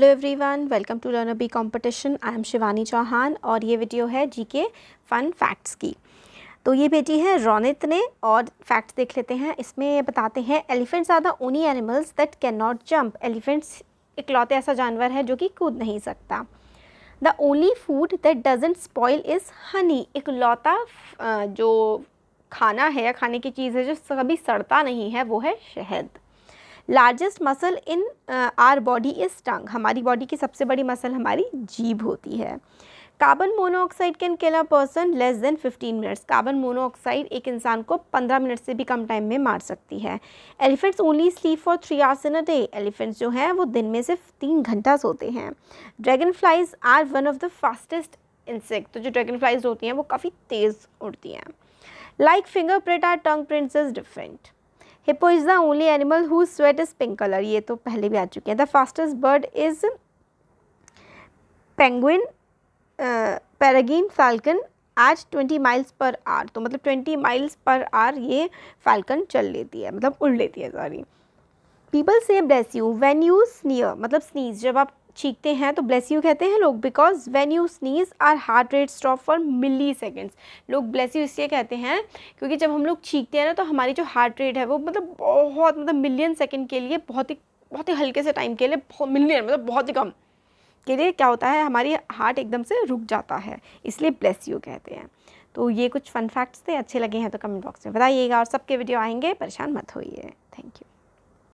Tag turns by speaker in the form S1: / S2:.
S1: hello everyone welcome to learn B competition I am Shivani Chauhan और ये video है GK fun facts की तो ये बेटी है रोनित ने और फैक्ट्स देख लेते हैं इसमें ये बताते हैं elephants are the only animals that can not jump elephants इकलौते ऐसा जानवर है जो कि कूद नहीं सकता the only food that doesn't spoil is honey इकलौता जो खाना है या खाने की चीज़ है जो कभी सड़ता नहीं है वो है शहद largest muscle in our body is tongue हमारी बॉडी की सबसे बड़ी मसल हमारी जीभ होती है carbon monoxide can kill a person less than 15 minutes carbon monoxide एक इंसान को 15 मिनट से भी कम टाइम में मार सकती है elephants only sleep for three hours in a day elephants जो हैं वो दिन में सिर्फ तीन घंटा सोते हैं dragonflies are one of the fastest insect तो जो ड्रैगन फ्लाइज होती हैं वो काफ़ी तेज़ उड़ती हैं like fingerprint our tongue prints is different hippo is the only animal who sweat is pink colour ये तो पहले भी आ चुके हैं the fastest bird is penguin peregrine falcon at twenty miles per hour तो मतलब ट्वेंटी माइल्स पर आर ये फाल्कन चल लेती है मतलब उड़ लेती है sorry people say bless you when you sneer मतलब स्नीज जब आप छींकते हैं तो ब्लेस यू कहते हैं लोग because when you sneeze our heart rate stop for milliseconds लोग ब्लेस यू इसलिए कहते हैं क्योंकि जब हम लोग छींकते हैं ना तो हमारी जो हार्ट रेट है वो मतलब बहुत मतलब मिलियन सेकेंड के लिए बहुत ही बहुत ही हल्के से टाइम के लिए मिलियन मतलब बहुत ही कम के लिए क्या होता है हमारी हार्ट एकदम से रुक जाता है इसलिए ब्लेस यू कहते हैं तो ये कुछ फन फैक्ट्स थे अच्छे लगे हैं तो कमेंट बॉक्स में बताइएगा और सबके वीडियो आएंगे परेशान मत होइए थैंक यू